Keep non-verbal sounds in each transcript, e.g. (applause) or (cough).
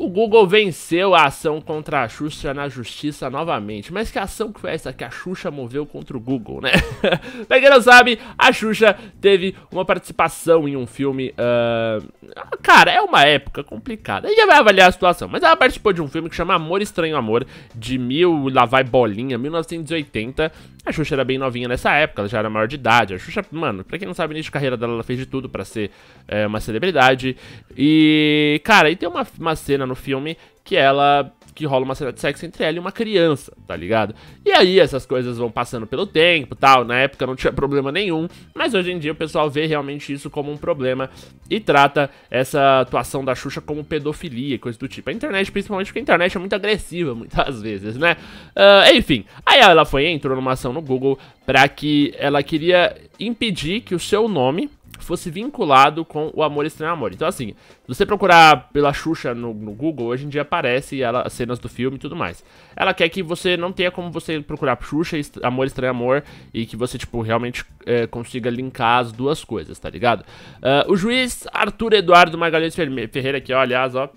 O Google venceu a ação contra a Xuxa na justiça novamente. Mas que ação que foi essa que a Xuxa moveu contra o Google, né? (laughs) pra quem não sabe, a Xuxa teve uma participação em um filme. Uh... Cara, é uma época complicada. A gente vai avaliar a situação. Mas ela participou de um filme que chama Amor Estranho Amor, de mil. Lá vai bolinha, 1980. A Xuxa era bem novinha nessa época, ela já era maior de idade. A Xuxa, mano, pra quem não sabe, início de carreira dela, ela fez de tudo para ser é, uma celebridade. E, cara, e tem uma, uma cena no filme que ela que rola uma cena de sexo entre ela e uma criança, tá ligado? E aí essas coisas vão passando pelo tempo tal. Na época não tinha problema nenhum, mas hoje em dia o pessoal vê realmente isso como um problema e trata essa atuação da Xuxa como pedofilia, coisa do tipo. A internet, principalmente porque a internet é muito agressiva muitas (laughs) vezes, né? Uh, enfim, aí ela foi entrou numa ação no Google para que ela queria impedir que o seu nome fosse vinculado com o Amor Estranho Amor. Então, assim, se você procurar pela Xuxa no, no Google, hoje em dia aparece ela, as cenas do filme e tudo mais. Ela quer que você não tenha como você procurar Xuxa e Amor Estranho Amor e que você, tipo, realmente é, consiga linkar as duas coisas, tá ligado? Uh, o juiz Arthur Eduardo Magalhães Ferreira, que, ó, aliás, ó,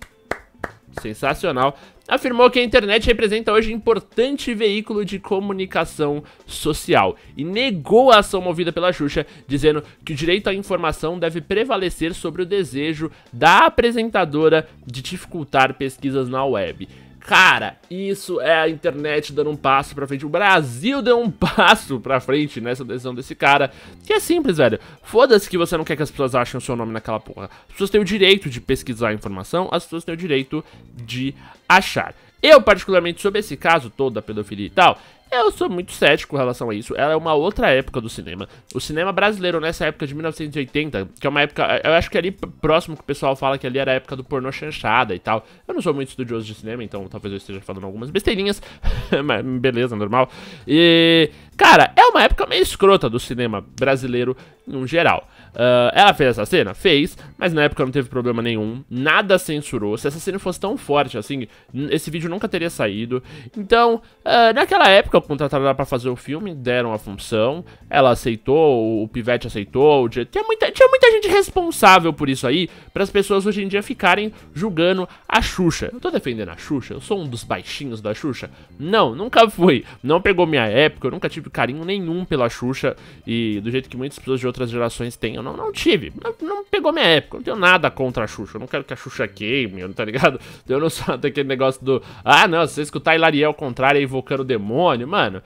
sensacional, afirmou que a internet representa hoje um importante veículo de comunicação social e negou a ação movida pela Xuxa, dizendo que o direito à informação deve prevalecer sobre o desejo da apresentadora de dificultar pesquisas na web. Cara, isso é a internet dando um passo pra frente. O Brasil deu um (laughs) passo pra frente nessa decisão desse cara. Que é simples, velho. Foda-se que você não quer que as pessoas achem o seu nome naquela porra. As pessoas têm o direito de pesquisar a informação, as pessoas têm o direito de achar. Eu, particularmente, sobre esse caso todo da pedofilia e tal, eu sou muito cético em relação a isso. Ela é uma outra época do cinema. O cinema brasileiro nessa época de 1980, que é uma época. Eh, eu acho que ali próximo que o pessoal fala que ali era a época do pornô chanchada e tal. Eu não sou muito estudioso de cinema, então talvez eu esteja falando algumas besteirinhas. (laughs) Mas beleza, normal. E Cara, é uma época meio escrota do cinema brasileiro em geral. Uh, ela fez essa cena? Fez, mas na época não teve problema nenhum, nada censurou. Se essa cena fosse tão forte assim, esse vídeo nunca teria saído. Então, uh, naquela época contrataram ela pra fazer o filme, deram a função, ela aceitou, o Pivete aceitou, tinha muita, tinha muita grande responsável por isso aí, para as pessoas hoje em dia ficarem julgando a Xuxa. Eu tô defendendo a Xuxa? Eu sou um dos baixinhos da Xuxa? Não, nunca fui. Não pegou minha época, eu nunca tive carinho nenhum pela Xuxa e do jeito que muitas pessoas de outras gerações têm, eu não, não tive. Não, não pegou minha época, eu não tenho nada contra a Xuxa. Eu não quero que a Xuxa queime, tá ligado? Eu não sou (laughs) daquele negócio do, ah, não, se você escutar Hilariel ao contrário é invocando o demônio, mano.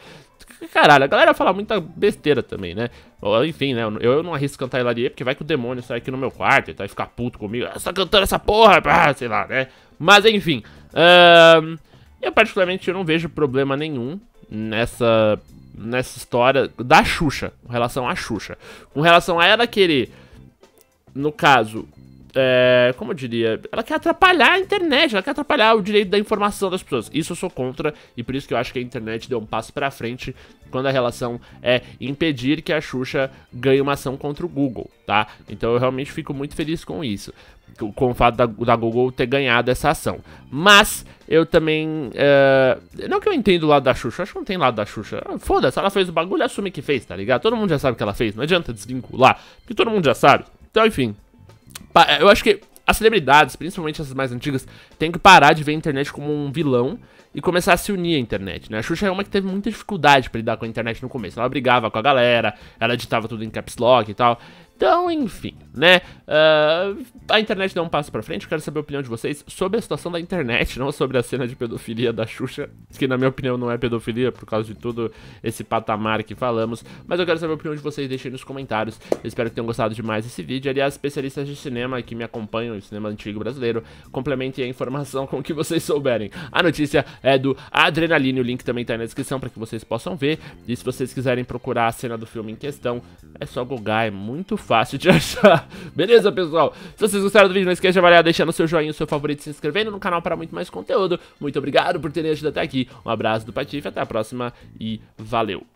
Caralho, a galera fala muita besteira também, né? Enfim, né? Eu, não arrisco cantar Hilarie, porque vai que o demônio sai aqui no meu quarto e vai tá, ficar puto comigo. Ah, você tá cantando essa porra, sei lá, né? Mas enfim. eu particularmente não vejo problema nenhum nessa, nessa história da Xuxa, com relação à Xuxa. Com relação a ela querer, no caso, é, como eu diria, ela quer atrapalhar a internet, ela quer atrapalhar o direito da informação das pessoas. Isso eu sou contra e por isso que eu acho que a internet deu um passo para frente quando a relação é impedir que a Xuxa ganhe uma ação contra o Google, tá? Então eu realmente fico muito feliz com isso, com o fato da, da Google ter ganhado essa ação. Mas eu também. É... não que eu entendo o lado da Xuxa, acho que não tem lado da Xuxa. Ah, foda-se, ela fez o bagulho, assume que fez, tá ligado? Todo mundo já sabe o que ela fez, não adianta desvincular, porque todo mundo já sabe. Então, enfim, é, eu acho que as celebridades, principalmente as mais antigas, têm que parar de ver a internet como um vilão e começar a se unir à internet, né? A Xuxa é uma que teve muita dificuldade para lidar com a internet no começo. Ela brigava com a galera, ela editava tudo em caps lock e tal. Então, enfim, né? Uh, a internet deu um passo pra frente. Eu quero saber a opinião de vocês sobre a situação da internet, não sobre a cena de pedofilia da Xuxa, que na minha opinião não é pedofilia por causa de todo esse patamar que falamos. Mas eu quero saber a opinião de vocês, deixem nos comentários. espero que tenham gostado demais desse vídeo. Aliás, especialistas de cinema que me acompanham, cinema antigo brasileiro, complementem a informação com o que vocês souberem. A notícia é do Adrenaline, o link também tá aí na descrição para que vocês possam ver. E se vocês quiserem procurar a cena do filme em questão, é só gogar, é muito fácil de (laughs) achar. Beleza, pessoal? Se vocês gostaram do vídeo, não esqueça de avaliar, deixando seu joinha, seu favorito, se inscrevendo no canal para muito mais conteúdo. Muito obrigado por terem ajudado até aqui. Um abraço do Patife, até a próxima e valeu!